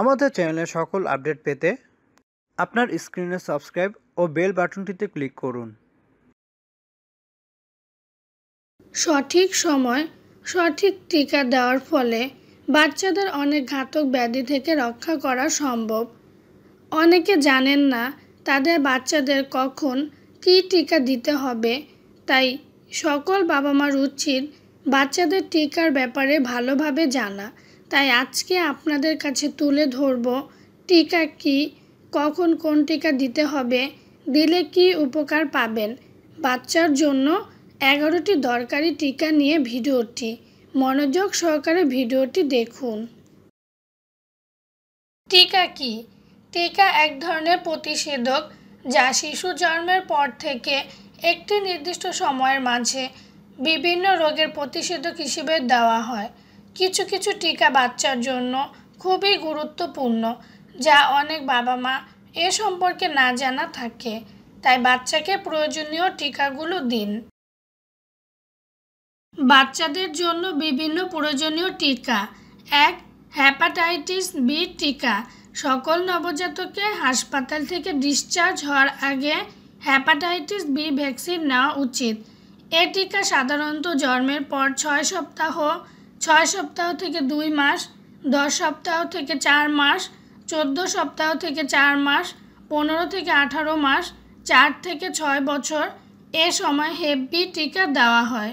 আমাদের চ্যানেলের সকল আপডেট পেতে আপনার স্ক্রিনে সাবস্ক্রাইব ও বেল বাটনটিতে ক্লিক করুন সঠিক সময় সঠিক টিকা দেওয়ার ফলে বাচ্চাদের অনেক ঘাতক ব্যাধি থেকে রক্ষা করা সম্ভব অনেকে জানেন না তাদের বাচ্চাদের কখন কি টিকা দিতে হবে তাই সকল বাবা মার উচিত বাচ্চাদের টিকার ব্যাপারে ভালোভাবে জানা তাই আজকে আপনাদের কাছে তুলে ধরব টিকা কি কখন কোন টিকা দিতে হবে দিলে কি উপকার পাবেন বাচ্চার জন্য এগারোটি দরকারি টিকা নিয়ে ভিডিওটি মনোযোগ সহকারে ভিডিওটি দেখুন টিকা কি টিকা এক ধরনের প্রতিষেধক যা শিশু জন্মের পর থেকে একটি নির্দিষ্ট সময়ের মাঝে বিভিন্ন রোগের প্রতিষেধক হিসেবে দেওয়া হয় কিছু কিছু টিকা বাচ্চার জন্য খুবই গুরুত্বপূর্ণ যা অনেক বাবা মা এ সম্পর্কে না জানা থাকে তাই বাচ্চাকে প্রয়োজনীয় টিকাগুলো দিন বাচ্চাদের জন্য বিভিন্ন প্রয়োজনীয় টিকা এক হ্যাপাটাইটিস বি টিকা সকল নবজাতকে হাসপাতাল থেকে ডিসচার্জ হওয়ার আগে হ্যাপাটাইটিস বি ভ্যাকসিন নেওয়া উচিত এ টিকা সাধারণত জন্মের পর ছয় সপ্তাহ ছয় সপ্তাহ থেকে দুই মাস দশ সপ্তাহ থেকে চার মাস চোদ্দো সপ্তাহ থেকে চার মাস পনেরো থেকে আঠারো মাস চার থেকে ছয় বছর এ সময় হেভি টিকা দেওয়া হয়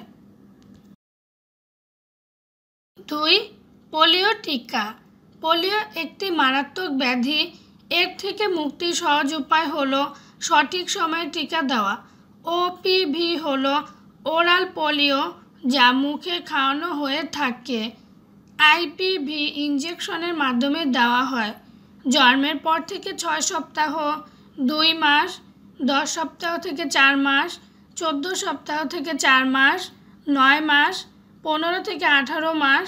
দুই পোলিও টিকা পোলিও একটি মারাত্মক ব্যাধি এর থেকে মুক্তির সহজ উপায় হল সঠিক সময়ে টিকা দেওয়া ওপিভি হল ওরাল পোলিও যা মুখে খাওয়ানো হয়ে থাকে আইপিভি ইঞ্জেকশনের মাধ্যমে দেওয়া হয় জন্মের পর থেকে ছয় সপ্তাহ দুই মাস দশ সপ্তাহ থেকে চার মাস চোদ্দো সপ্তাহ থেকে চার মাস নয় মাস পনেরো থেকে আঠারো মাস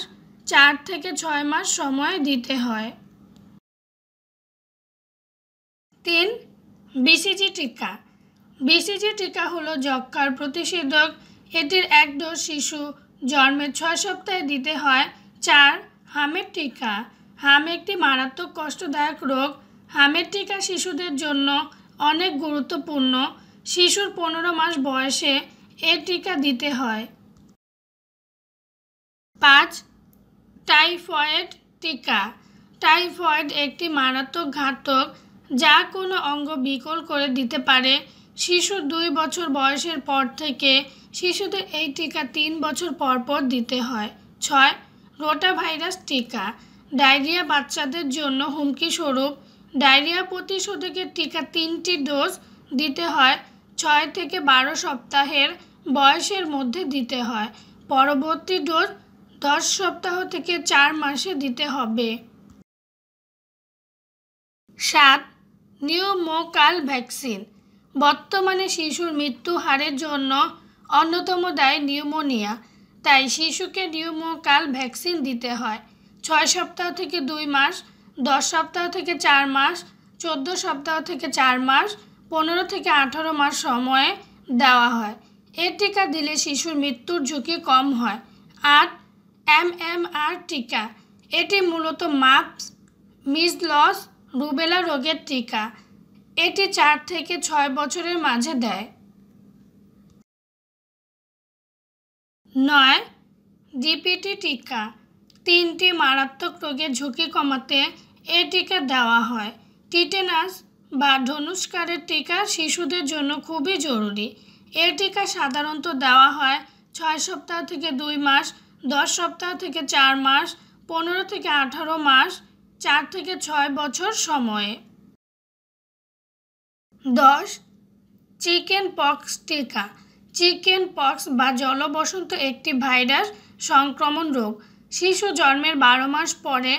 চার থেকে ছয় মাস সময় দিতে হয় তিন বিসিজি টিকা বিসিজি টিকা হলো যক্ষার প্রতিষেধক এটির এক ডোজ শিশু জন্মের ছয় সপ্তাহে দিতে হয় চার হামের টিকা হাম একটি মারাত্মক কষ্টদায়ক রোগ হামের টিকা শিশুদের জন্য অনেক গুরুত্বপূর্ণ শিশুর পনেরো মাস বয়সে এ টিকা দিতে হয় পাঁচ টাইফয়েড টিকা টাইফয়েড একটি মারাত্মক ঘাতক যা কোনো অঙ্গ বিকল করে দিতে পারে শিশুর দুই বছর বয়সের পর থেকে শিশুদের এই টিকা তিন বছর পর পর দিতে হয় ছয় রোটা ভাইরাস টিকা ডায়রিয়া বাচ্চাদের জন্য হুমকি স্বরূপ ডায়রিয়া প্রতিশোধকের টিকা তিনটি ডোজ দিতে হয় ছয় থেকে বারো সপ্তাহের বয়সের মধ্যে দিতে হয় পরবর্তী ডোজ দশ সপ্তাহ থেকে চার মাসে দিতে হবে সাত নিউমোকাল ভ্যাকসিন বর্তমানে শিশুর মৃত্যু হারের জন্য অন্যতম দায় নিউমোনিয়া তাই শিশুকে নিউমোকাল ভ্যাকসিন দিতে হয় ছয় সপ্তাহ থেকে দুই মাস দশ সপ্তাহ থেকে চার মাস চোদ্দো সপ্তাহ থেকে চার মাস পনেরো থেকে আঠারো মাস সময়ে দেওয়া হয় এ টিকা দিলে শিশুর মৃত্যুর ঝুঁকি কম হয় আর এম এম আর টিকা এটি মূলত মাপস মিজলস রুবেলা রোগের টিকা এটি চার থেকে ছয় বছরের মাঝে দেয় নয় ডিপিটি টিকা তিনটি মারাত্মক রোগের ঝুঁকি কমাতে এ টিকা দেওয়া হয় টিটেনাস বা ধনুষ্কারের টিকা শিশুদের জন্য খুবই জরুরি এ টিকা সাধারণত দেওয়া হয় ছয় সপ্তাহ থেকে দুই মাস দশ সপ্তাহ থেকে চার মাস পনেরো থেকে আঠারো মাস চার থেকে ছয় বছর সময়ে দশ চিকেন পক্স টিকা চিকেন পক্স বা জলবসন্ত একটি ভাইরাস সংক্রমণ রোগ শিশু জন্মের বারো মাস পরে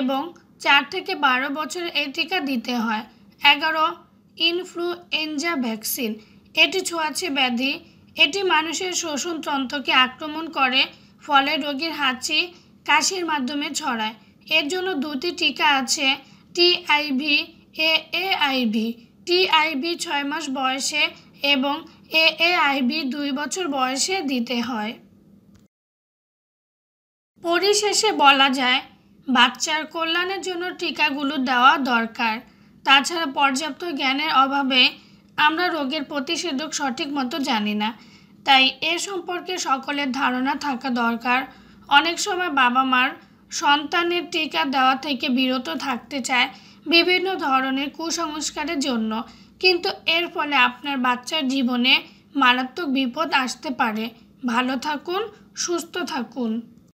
এবং চার থেকে বারো বছরের এই টিকা দিতে হয় এগারো ইনফ্লুয়েঞ্জা ভ্যাকসিন এটি ছোঁয়াচে ব্যাধি এটি মানুষের শোষণ তন্ত্রকে আক্রমণ করে ফলে রোগীর হাঁচি কাশির মাধ্যমে ছড়ায় এর জন্য দুটি টিকা আছে টিআইভি এআইভি টিআইভি ছয় মাস বয়সে এবং বি দুই বছর বয়সে দিতে হয় পরিশেষে বলা যায় বাচ্চার কল্যাণের জন্য টিকাগুলো দেওয়া দরকার তাছাড়া পর্যাপ্ত জ্ঞানের অভাবে আমরা রোগের প্রতিষেধক সঠিক মতো জানি না তাই এ সম্পর্কে সকলের ধারণা থাকা দরকার অনেক সময় বাবা মার সন্তানের টিকা দেওয়া থেকে বিরত থাকতে চায় বিভিন্ন ধরনের কুসংস্কারের জন্য কিন্তু এর ফলে আপনার বাচ্চার জীবনে মারাত্মক বিপদ আসতে পারে ভালো থাকুন সুস্থ থাকুন